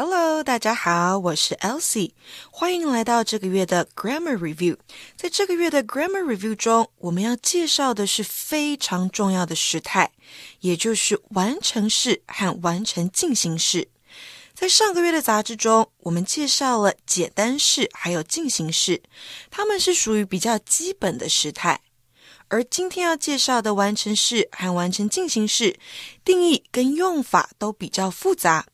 Hello，大家好，我是 Elsie，欢迎来到这个月的 Grammar Review。在这个月的 Grammar Review 中，我们要介绍的是非常重要的时态，也就是完成式和完成进行式。在上个月的杂志中，我们介绍了简单式还有进行式，它们是属于比较基本的时态。而今天要介绍的完成式和完成进行式，定义跟用法都比较复杂。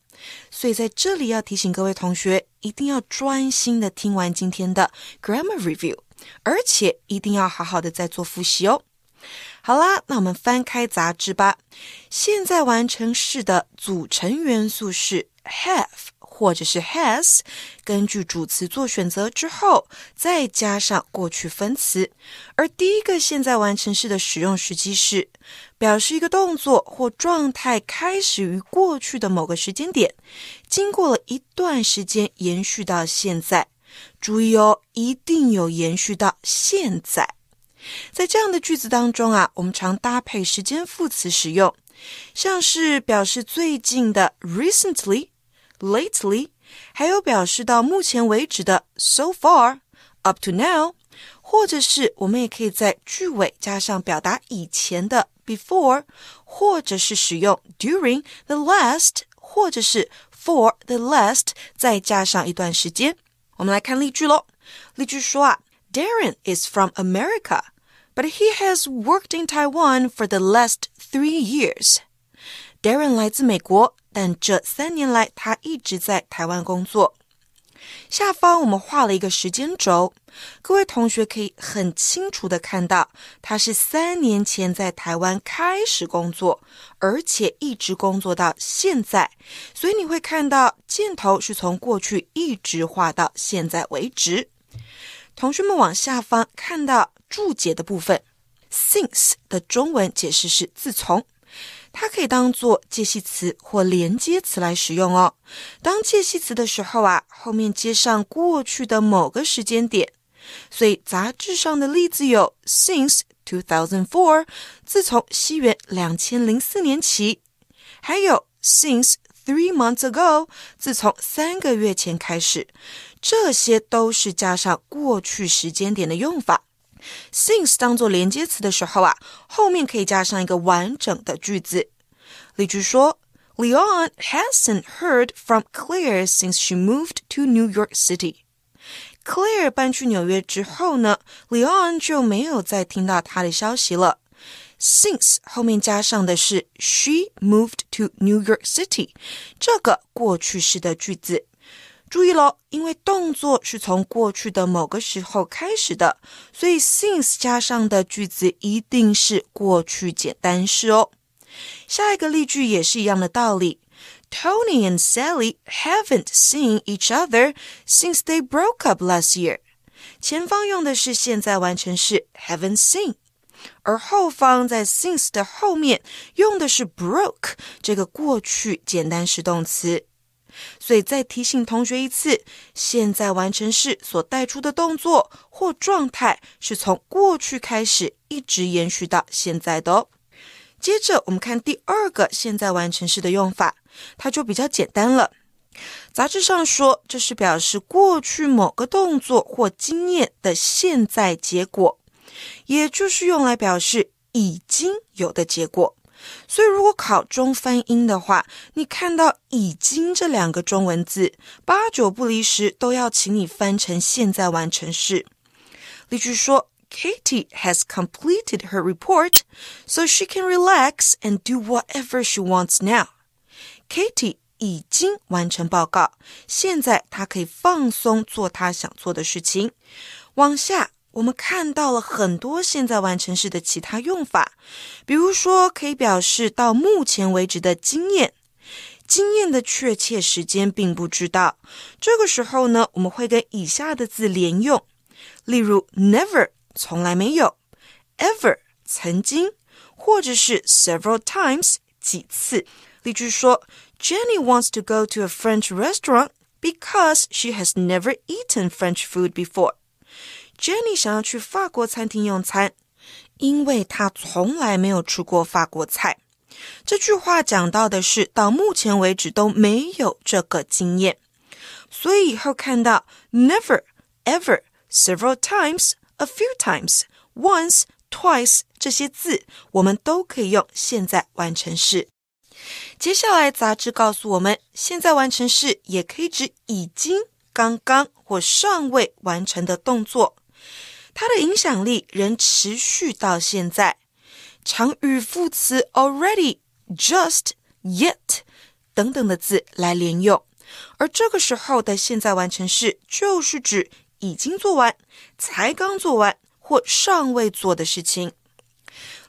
所以在这里要提醒各位同学，一定要专心的听完今天的 grammar review，而且一定要好好的在做复习哦。好啦，那我们翻开杂志吧。现在完成式的组成元素是 have。或者是 has，根据主词做选择之后，再加上过去分词。而第一个现在完成式的使用时机是，表示一个动作或状态开始于过去的某个时间点，经过了一段时间延续到现在。注意哦，一定有延续到现在。在这样的句子当中啊，我们常搭配时间副词使用，像是表示最近的 recently。lately，还有表示到目前为止的 so far、up to now，或者是我们也可以在句尾加上表达以前的 before，或者是使用 during the last，或者是 for the last，再加上一段时间。我们来看例句喽。例句说啊，Darren is from America。but he has worked in Taiwan for the last three years. Darren 来自美国但这三年来，他一直在台湾工作。下方我们画了一个时间轴，各位同学可以很清楚的看到，他是三年前在台湾开始工作，而且一直工作到现在。所以你会看到箭头是从过去一直画到现在为止。同学们往下方看到注解的部分，since 的中文解释是自从。它可以当做介系词或连接词来使用哦。当介系词的时候啊，后面接上过去的某个时间点。所以杂志上的例子有：since two thousand four，自从西元两千零四年起；还有 since three months ago，自从三个月前开始。这些都是加上过去时间点的用法。since 当做连接词的时候啊，后面可以加上一个完整的句子。例句说，Leon hasn't heard from Claire since she moved to New York City。Claire 搬去纽约之后呢，Leon 就没有再听到她的消息了。Since 后面加上的是 she moved to New York City 这个过去式的句子。注意喽，因为动作是从过去的某个时候开始的，所以 since 加上的句子一定是过去简单式哦。下一个例句也是一样的道理。Tony and Sally haven't seen each other since they broke up last year。前方用的是现在完成式 haven't seen，而后方在 since 的后面用的是 broke 这个过去简单式动词。所以再提醒同学一次，现在完成式所带出的动作或状态是从过去开始一直延续到现在的哦。接着我们看第二个现在完成式的用法，它就比较简单了。杂志上说，这是表示过去某个动作或经验的现在结果，也就是用来表示已经有的结果。所以，如果考中翻英的话，你看到已经这两个中文字，八九不离十都要请你翻成现在完成式。例句说：Katie has completed her report, so she can relax and do whatever she wants now. Katie 已经完成报告，现在她可以放松做她想做的事情。往下。我们看到了很多现在完成式的其他用法，比如说可以表示到目前为止的经验，经验的确切时间并不知道。这个时候呢，我们会跟以下的字连用，例如 never 从来没有，ever 曾经，或者是 several times 几次。例句说，Jenny wants to go to a French restaurant because she has never eaten French food before。Jenny 想要去法国餐厅用餐，因为她从来没有吃过法国菜。这句话讲到的是到目前为止都没有这个经验，所以以后看到 never、ever、several times、a few times、once、twice 这些字，我们都可以用现在完成式。接下来，杂志告诉我们，现在完成式也可以指已经、刚刚或尚未完成的动作。它的影响力仍持续到现在，常与副词 already、just、yet 等等的字来连用，而这个时候的现在完成式就是指已经做完、才刚做完或尚未做的事情。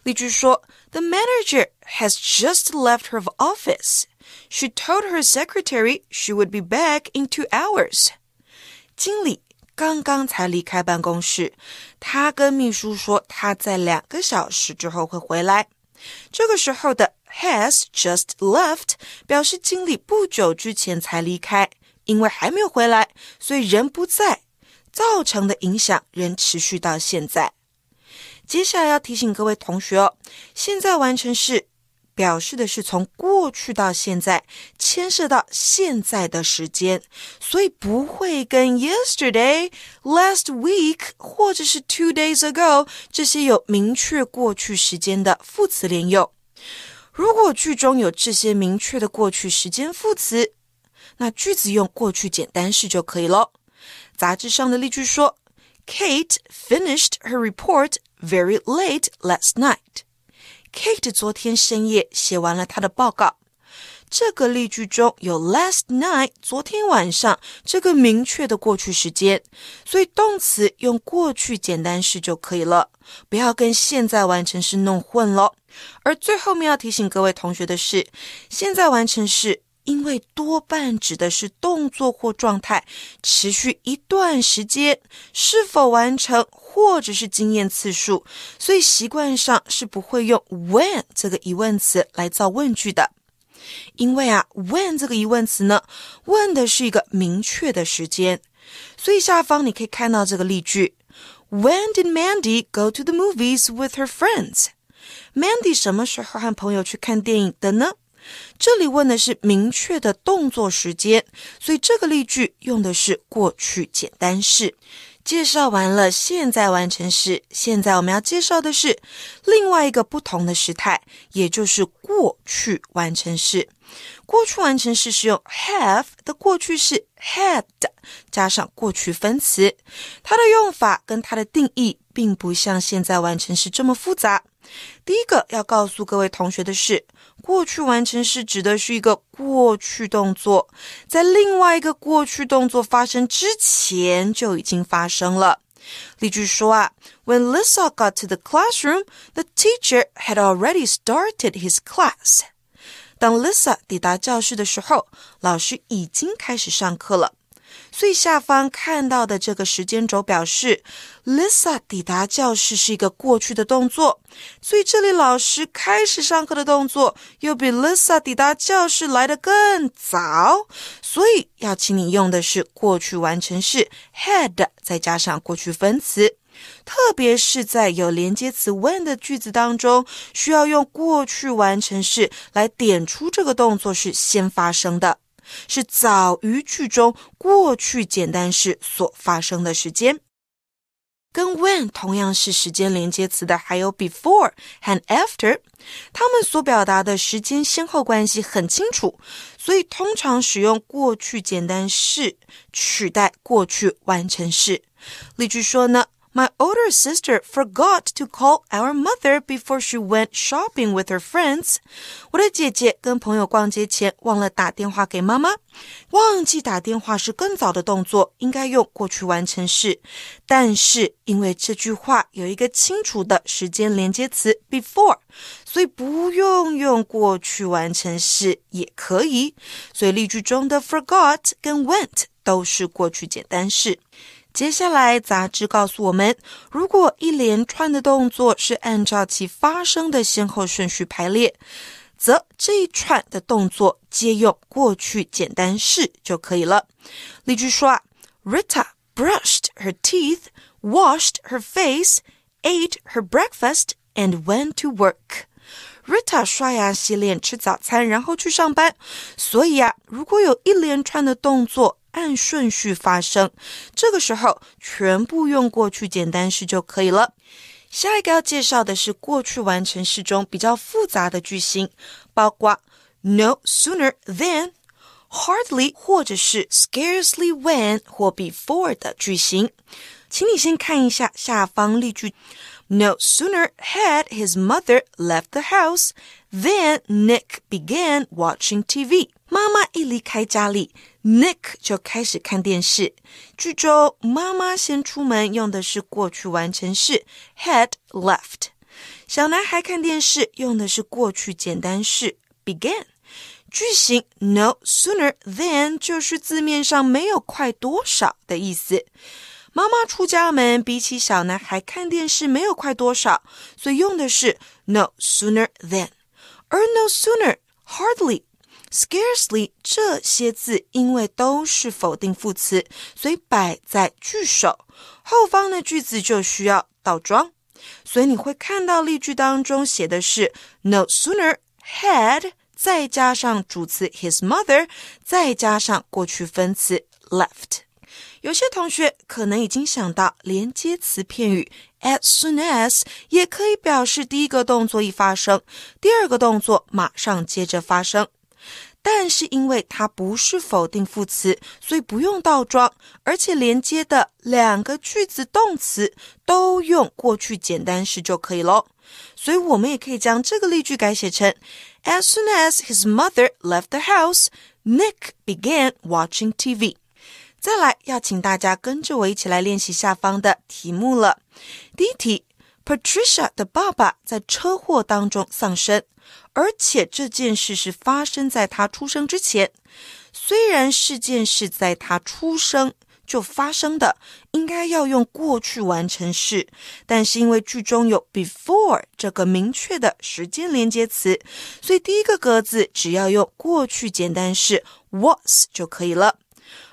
例句说：The manager has just left her office. She told her secretary she would be back in two hours. 经理。刚刚才离开办公室，他跟秘书说他在两个小时之后会回来。这个时候的 has just left 表示经理不久之前才离开，因为还没有回来，所以人不在，造成的影响仍持续到现在。接下来要提醒各位同学哦，现在完成式。表示的是从过去到现在，牵涉到现在的时间，所以不会跟 yesterday、last week 或者是 two days ago 这些有明确过去时间的副词连用。如果句中有这些明确的过去时间副词，那句子用过去简单式就可以了。杂志上的例句说，Kate finished her report very late last night。” Kate 昨天深夜写完了他的报告。这个例句中有 last night，昨天晚上这个明确的过去时间，所以动词用过去简单式就可以了，不要跟现在完成式弄混了。而最后面要提醒各位同学的是，现在完成式。因为多半指的是动作或状态持续一段时间，是否完成或者是经验次数，所以习惯上是不会用 when 这个疑问词来造问句的。因为啊，when 这个疑问词呢，问的是一个明确的时间，所以下方你可以看到这个例句：When did Mandy go to the movies with her friends？Mandy 什么时候和朋友去看电影的呢？这里问的是明确的动作时间，所以这个例句用的是过去简单式。介绍完了现在完成时，现在我们要介绍的是另外一个不同的时态，也就是过去完成式。过去完成式是用 have 的过去式 had 加上过去分词，它的用法跟它的定义并不像现在完成式这么复杂。第一个要告诉各位同学的是。过去完成式指的是一个过去动作，在另外一个过去动作发生之前就已经发生了。例句说啊，When Lisa got to the classroom，the teacher had already started his class。当 Lisa 抵达教室的时候，老师已经开始上课了。最下方看到的这个时间轴表示，Lisa 抵达教室是一个过去的动作。所以这里老师开始上课的动作又比 Lisa 抵达教室来得更早。所以要请你用的是过去完成式 had，再加上过去分词。特别是在有连接词 when 的句子当中，需要用过去完成式来点出这个动作是先发生的。是早于句中过去简单时所发生的时间，跟 when 同样是时间连接词的，还有 before 和 after，它们所表达的时间先后关系很清楚，所以通常使用过去简单式取代过去完成式。例句说呢。My older sister forgot to call our mother before she went shopping with her friends. 我的姐姐跟朋友逛街前忘了打电话给妈妈。忘记打电话是更早的动作，应该用过去完成式。但是因为这句话有一个清楚的时间连接词 before，所以不用用过去完成式也可以。所以例句中的 forgot 跟 went 都是过去简单式。接下来，杂志告诉我们，如果一连串的动作是按照其发生的先后顺序排列，则这一串的动作皆用过去简单式就可以了。例句说啊，Rita brushed her teeth, washed her face, ate her breakfast, and went to work. Rita 刷牙、洗脸、吃早餐，然后去上班。所以啊，如果有一连串的动作，按顺序发声。这个时候全部用过去简单式就可以了。下一个要介绍的是过去完成式中比较复杂的句型，包括 no sooner than、hardly 或者是 scarcely when 或 before 的句型。请你先看一下下方例句。No sooner had his mother left the house than Nick began watching TV. 妈妈一离开家里，Nick 就开始看电视。剧中妈妈先出门用的是过去完成式，had left。小男孩看电视用的是过去简单式，began。句型 no sooner than 就是字面上没有快多少的意思。妈妈出家门比起小男孩看电视没有快多少，所以用的是 no sooner than。而 no sooner hardly。scarcely 这些字因为都是否定副词，所以摆在句首后方的句子就需要倒装，所以你会看到例句当中写的是 no sooner had 再加上主词 his mother 再加上过去分词 left。有些同学可能已经想到连接词片语 as soon as 也可以表示第一个动作一发生，第二个动作马上接着发生。但是因为它不是否定副词，所以不用倒装，而且连接的两个句子动词都用过去简单时就可以喽。所以我们也可以将这个例句改写成：As soon as his mother left the house, Nick began watching TV。再来，要请大家跟着我一起来练习下方的题目了。第一题：Patricia 的爸爸在车祸当中丧生。而且这件事是发生在他出生之前，虽然事件是在他出生就发生的，应该要用过去完成式，但是因为句中有 before 这个明确的时间连接词，所以第一个格子只要用过去简单式 was 就可以了。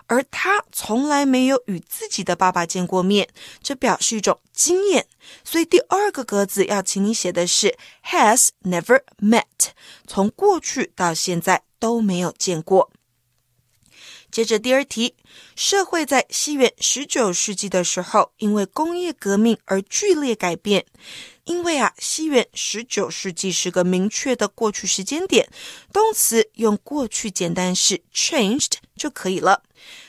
而他从来没有与自己的爸爸见过面，这表示一种经验。所以第二个格子要请你写的是 has never met，从过去到现在都没有见过。接着第二题，社会在西元十九世纪的时候，因为工业革命而剧烈改变。因为啊，西元十九世纪是个明确的过去时间点，动词用过去简单式 changed 就可以了。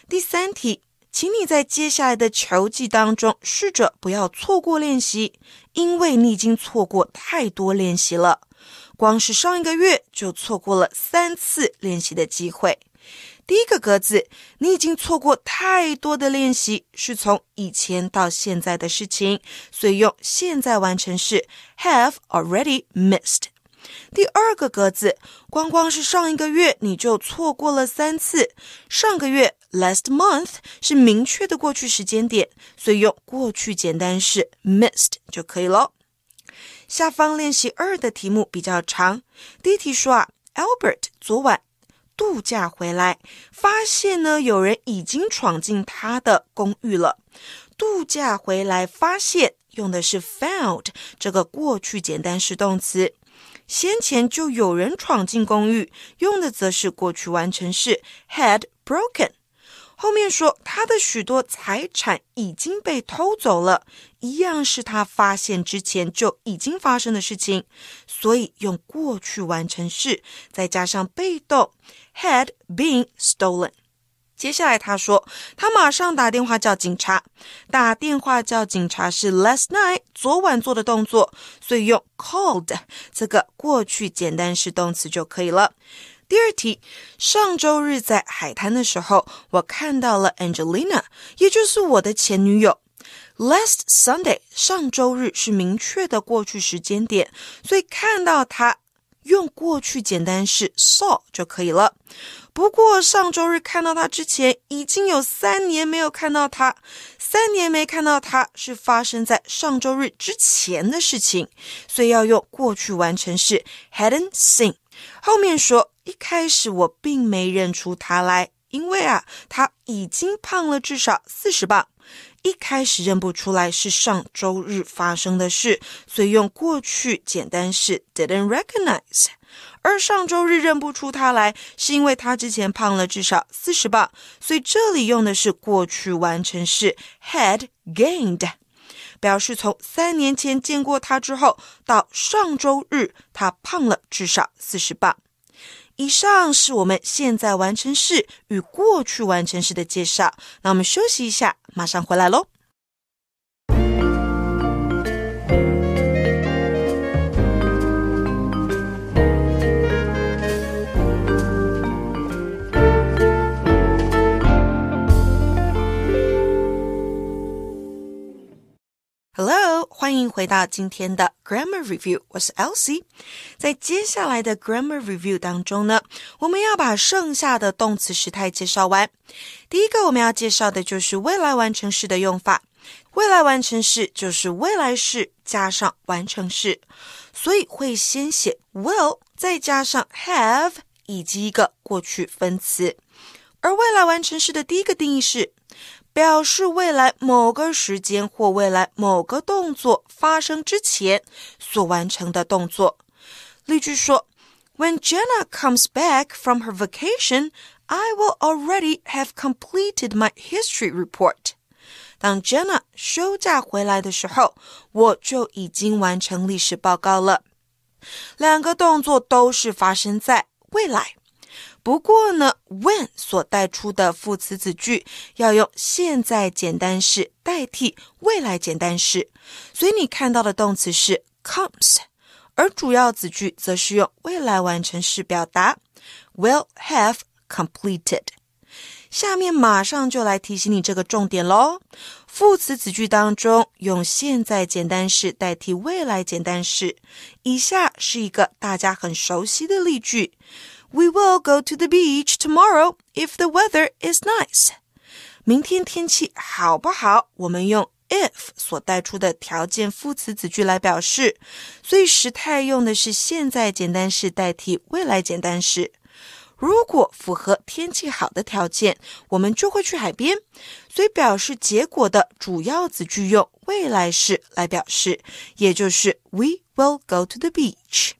第三题，请你在接下来的球季当中，试着不要错过练习，因为你已经错过太多练习了，光是上一个月就错过了三次练习的机会。第一个格子，你已经错过太多的练习，是从以前到现在的事情，所以用现在完成式 have already missed。第二个格子，光光是上一个月你就错过了三次，上个月 last month 是明确的过去时间点，所以用过去简单式 missed 就可以咯。下方练习二的题目比较长，第一题说啊，Albert 昨晚。度假回来，发现呢有人已经闯进他的公寓了。度假回来发现用的是 found 这个过去简单式动词。先前就有人闯进公寓，用的则是过去完成式 had broken。后面说他的许多财产已经被偷走了，一样是他发现之前就已经发生的事情，所以用过去完成式，再加上被动。Had been stolen。接下来他说，他马上打电话叫警察。打电话叫警察是 last night 昨晚做的动作，所以用 called 这个过去简单式动词就可以了。第二题，上周日在海滩的时候，我看到了 Angelina，也就是我的前女友。Last Sunday 上周日是明确的过去时间点，所以看到她用过去简单式 saw 就可以了。不过上周日看到他之前，已经有三年没有看到他。三年没看到他是发生在上周日之前的事情，所以要用过去完成式 hadn't seen。后面说一开始我并没认出他来，因为啊他已经胖了至少四十磅。一开始认不出来是上周日发生的事，所以用过去简单式 didn't recognize。而上周日认不出他来，是因为他之前胖了至少四十磅，所以这里用的是过去完成式 had gained，表示从三年前见过他之后到上周日，他胖了至少四十磅。以上是我们现在完成式与过去完成式的介绍，那我们休息一下，马上回来喽。那今天的 grammar review，我是 Elsie。在接下来的 grammar review 当中呢，我们要把剩下的动词时态介绍完。第一个我们要介绍的就是未来完成式的用法。未来完成式就是未来式加上完成式，所以会先写 will，再加上 have 以及一个过去分词。而未来完成式的第一个定义是。表示未来某个时间或未来某个动作发生之前所完成的动作。例句说：When Jenna comes back from her vacation, I will already have completed my history report。当 Jenna 休假回来的时候，我就已经完成历史报告了。两个动作都是发生在未来。不过呢，when 所带出的副词子句要用现在简单式代替未来简单式，所以你看到的动词是 comes，而主要子句则是用未来完成式表达，will have completed。下面马上就来提醒你这个重点喽：副词子句当中用现在简单式代替未来简单式。以下是一个大家很熟悉的例句。We will go to the beach tomorrow if the weather is nice。明天天气好不好？我们用 if 所带出的条件副词子句来表示，所以时态用的是现在简单式代替未来简单式。如果符合天气好的条件，我们就会去海边。所以表示结果的主要子句用未来式来表示，也就是 We will go to the beach。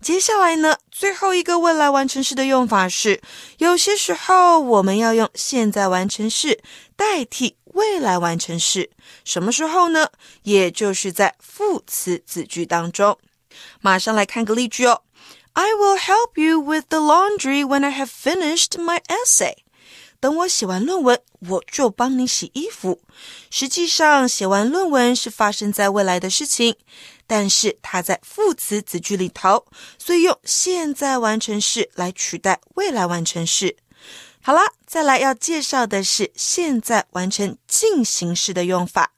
接下来呢？最后一个未来完成式的用法是，有些时候我们要用现在完成式代替未来完成式。什么时候呢？也就是在副词子句当中。马上来看个例句哦。I will help you with the laundry when I have finished my essay。等我写完论文，我就帮你洗衣服。实际上，写完论文是发生在未来的事情。但是它在副词、子句里头，所以用现在完成式来取代未来完成式。好啦，再来要介绍的是现在完成进行式的用法，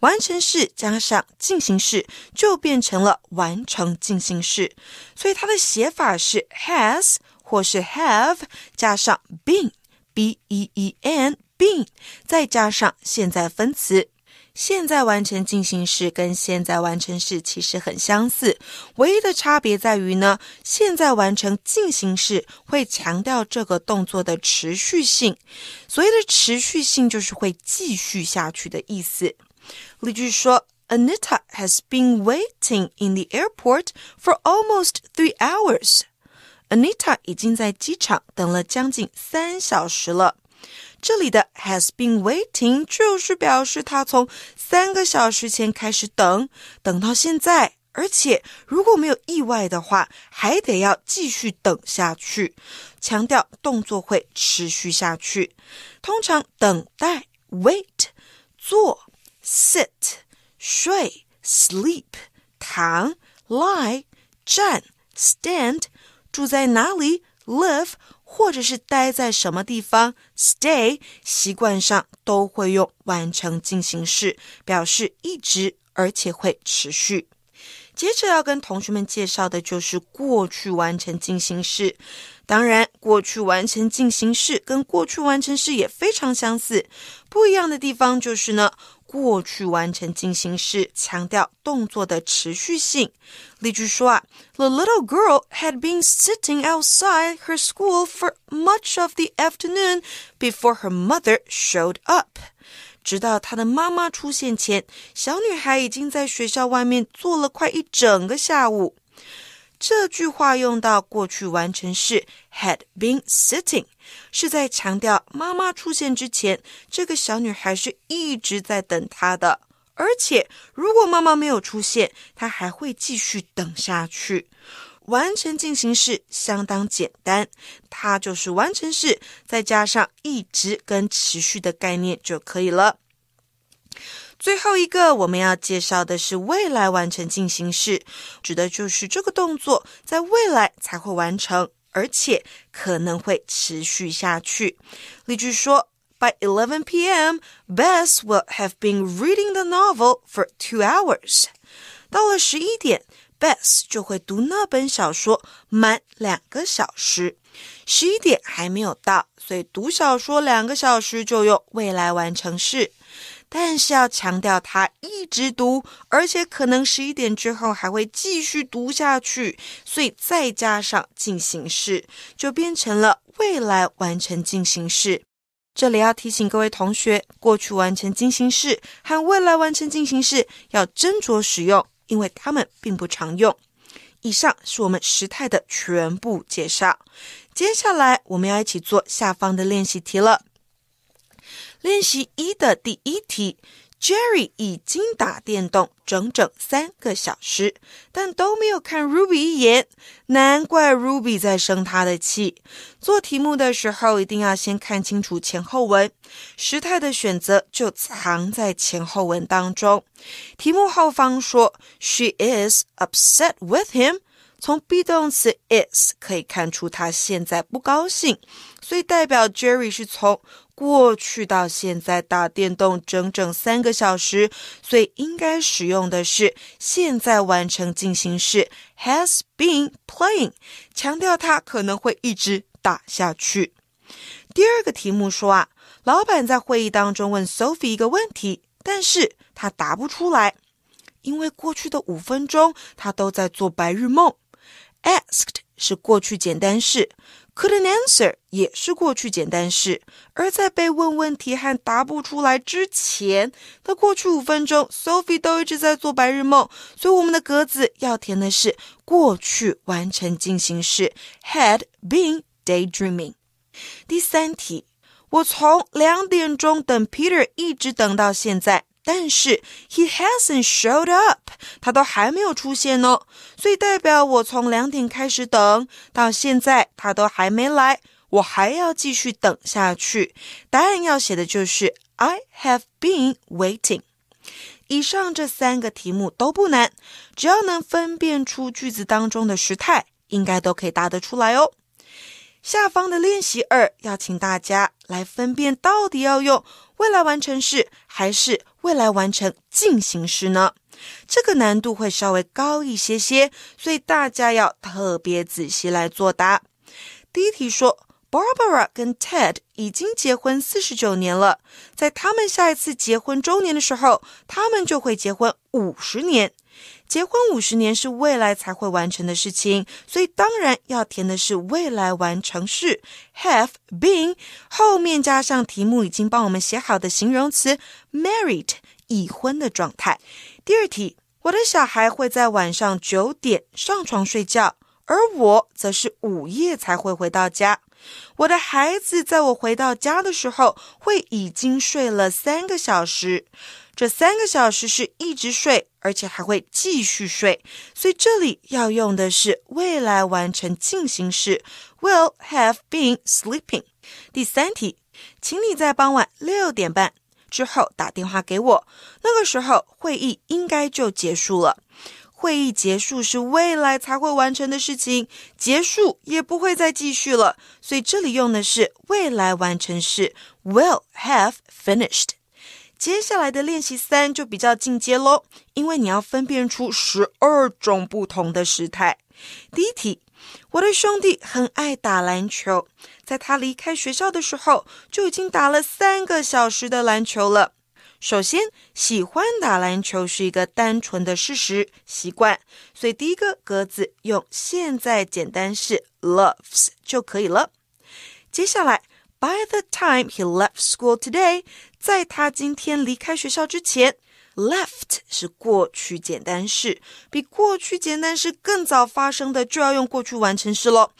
完成式加上进行式就变成了完成进行式，所以它的写法是 has 或是 have 加上 been b e e n been 再加上现在分词。现在完成进行式跟现在完成式其实很相似，唯一的差别在于呢，现在完成进行式会强调这个动作的持续性。所谓的持续性就是会继续下去的意思。例句说：Anita has been waiting in the airport for almost three hours. Anita 已经在机场等了将近三小时了。这里的 has been waiting 就是表示他从三个小时前开始等，等到现在，而且如果没有意外的话，还得要继续等下去，强调动作会持续下去。通常等待 wait，坐 sit，睡 sleep，躺 lie，站 stand，住在哪里 live。或者是待在什么地方，stay，习惯上都会用完成进行式表示一直，而且会持续。接着要跟同学们介绍的就是过去完成进行式。当然，过去完成进行式跟过去完成时也非常相似，不一样的地方就是呢。过去完成进行式强调动作的持续性。例句说啊，The little girl had been sitting outside her school for much of the afternoon before her mother showed up。直到她的妈妈出现前，小女孩已经在学校外面坐了快一整个下午。这句话用到过去完成式 had been sitting，是在强调妈妈出现之前，这个小女孩是一直在等她的。而且，如果妈妈没有出现，她还会继续等下去。完成进行式相当简单，它就是完成式再加上一直跟持续的概念就可以了。最后一个我们要介绍的是未来完成进行式，指的就是这个动作在未来才会完成，而且可能会持续下去。例句说：By eleven p.m., b e t s will have been reading the novel for two hours. 到了十一点 b e t s 就会读那本小说满两个小时。十一点还没有到，所以读小说两个小时就用未来完成式。但是要强调，它一直读，而且可能十一点之后还会继续读下去，所以再加上进行式，就变成了未来完成进行式。这里要提醒各位同学，过去完成进行式和未来完成进行式要斟酌使用，因为它们并不常用。以上是我们时态的全部介绍，接下来我们要一起做下方的练习题了。练习一的第一题，Jerry 已经打电动整整三个小时，但都没有看 Ruby 一眼，难怪 Ruby 在生他的气。做题目的时候一定要先看清楚前后文，时态的选择就藏在前后文当中。题目后方说，She is upset with him。从 be 动词 is 可以看出，他现在不高兴，所以代表 Jerry 是从过去到现在打电动整整三个小时，所以应该使用的是现在完成进行式 has been playing，强调他可能会一直打下去。第二个题目说啊，老板在会议当中问 Sophie 一个问题，但是他答不出来，因为过去的五分钟他都在做白日梦。Asked 是过去简单式，couldn't answer 也是过去简单式。而在被问问题还答不出来之前，的过去五分钟，Sophie 都一直在做白日梦。所以我们的格子要填的是过去完成进行式，had been daydreaming。第三题，我从两点钟等 Peter 一直等到现在。但是 he hasn't showed up，他都还没有出现呢，所以代表我从两点开始等到现在，他都还没来，我还要继续等下去。答案要写的就是 I have been waiting。以上这三个题目都不难，只要能分辨出句子当中的时态，应该都可以答得出来哦。下方的练习二要请大家来分辨到底要用。未来完成式还是未来完成进行时呢？这个难度会稍微高一些些，所以大家要特别仔细来作答。第一题说，Barbara 跟 Ted 已经结婚四十九年了，在他们下一次结婚周年的时候，他们就会结婚五十年。结婚五十年是未来才会完成的事情，所以当然要填的是未来完成式 have been，后面加上题目已经帮我们写好的形容词 married 已婚的状态。第二题，我的小孩会在晚上九点上床睡觉，而我则是午夜才会回到家。我的孩子在我回到家的时候，会已经睡了三个小时。这三个小时是一直睡，而且还会继续睡，所以这里要用的是未来完成进行式，will have been sleeping。第三题，请你在傍晚六点半之后打电话给我，那个时候会议应该就结束了。会议结束是未来才会完成的事情，结束也不会再继续了，所以这里用的是未来完成式，will have finished。接下来的练习三就比较进阶喽，因为你要分辨出十二种不同的时态。第一题，我的兄弟很爱打篮球，在他离开学校的时候就已经打了三个小时的篮球了。首先，喜欢打篮球是一个单纯的事实习惯，所以第一个格子用现在简单式 loves 就可以了。接下来。By the time he left school today，在他今天离开学校之前，left 是过去简单式，比过去简单式更早发生的就要用过去完成式喽。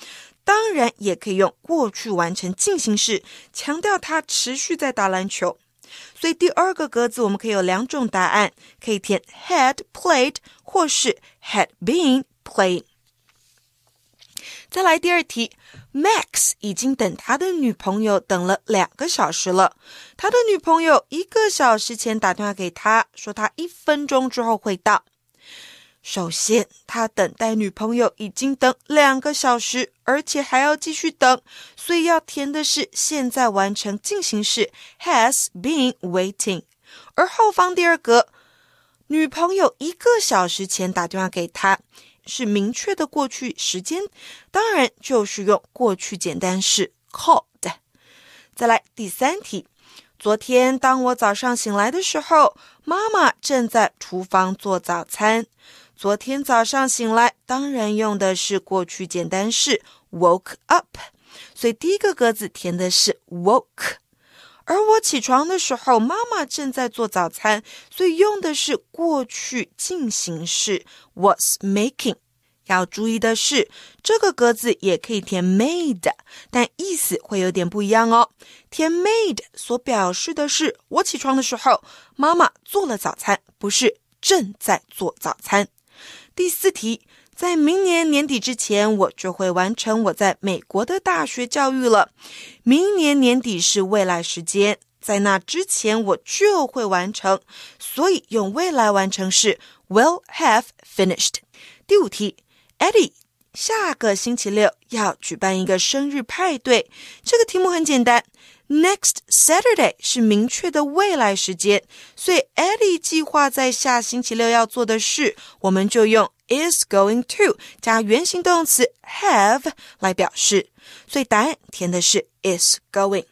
当然也可以用过去完成进行式，强调他持续在打篮球。所以第二个格子我们可以有两种答案，可以填 had played 或是 had been playing。再来第二题。Max 已经等他的女朋友等了两个小时了。他的女朋友一个小时前打电话给他，说他一分钟之后会到。首先，他等待女朋友已经等两个小时，而且还要继续等，所以要填的是现在完成进行式 has been waiting。而后方第二格，女朋友一个小时前打电话给他。是明确的过去时间，当然就是用过去简单式 called。再来第三题，昨天当我早上醒来的时候，妈妈正在厨房做早餐。昨天早上醒来，当然用的是过去简单式 woke up。所以第一个格子填的是 woke。而我起床的时候，妈妈正在做早餐，所以用的是过去进行式 was making。要注意的是，这个格子也可以填 made，但意思会有点不一样哦。填 made 所表示的是我起床的时候，妈妈做了早餐，不是正在做早餐。第四题。在明年年底之前，我就会完成我在美国的大学教育了。明年年底是未来时间，在那之前我就会完成，所以用未来完成式 will have finished。第五题，Eddie 下个星期六要举办一个生日派对，这个题目很简单。Next Saturday 是明确的未来时间，所以 Eddie 计划在下星期六要做的事，我们就用 is going to 加原形动词 have 来表示。所以答案填的是 is going。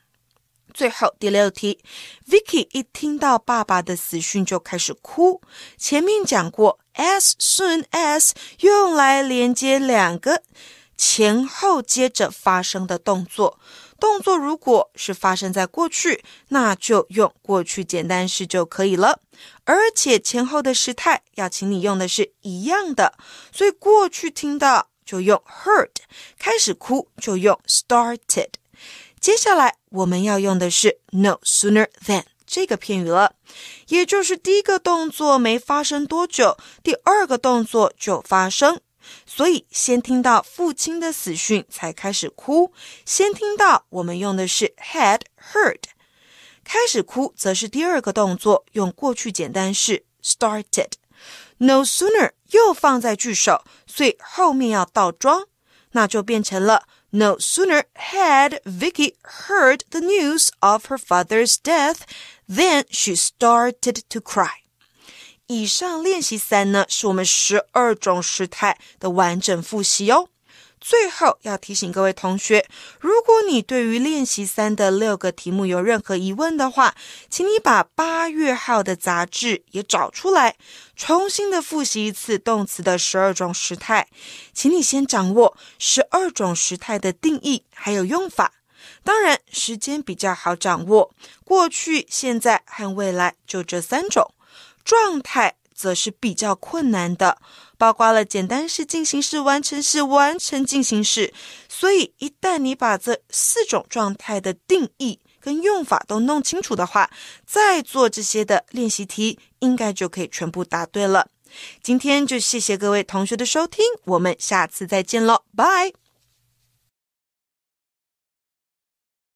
最后第六题，Vicky 一听到爸爸的死讯就开始哭。前面讲过，as soon as 用来连接两个。前后接着发生的动作，动作如果是发生在过去，那就用过去简单式就可以了。而且前后的时态要，请你用的是一样的。所以过去听到就用 heard，开始哭就用 started。接下来我们要用的是 no sooner than 这个片语了，也就是第一个动作没发生多久，第二个动作就发生。所以先听到父亲的死讯才开始哭。先听到我们用的是 had heard，开始哭则是第二个动作，用过去简单式 started。No sooner 又放在句首，所以后面要倒装，那就变成了 No sooner had Vicky heard the news of her father's death than she started to cry. 以上练习三呢，是我们十二种时态的完整复习哦。最后要提醒各位同学，如果你对于练习三的六个题目有任何疑问的话，请你把八月号的杂志也找出来，重新的复习一次动词的十二种时态。请你先掌握十二种时态的定义还有用法，当然时间比较好掌握，过去、现在和未来就这三种。状态则是比较困难的，包括了简单式、进行式、完成式、完成进行式。所以，一旦你把这四种状态的定义跟用法都弄清楚的话，再做这些的练习题，应该就可以全部答对了。今天就谢谢各位同学的收听，我们下次再见喽，拜。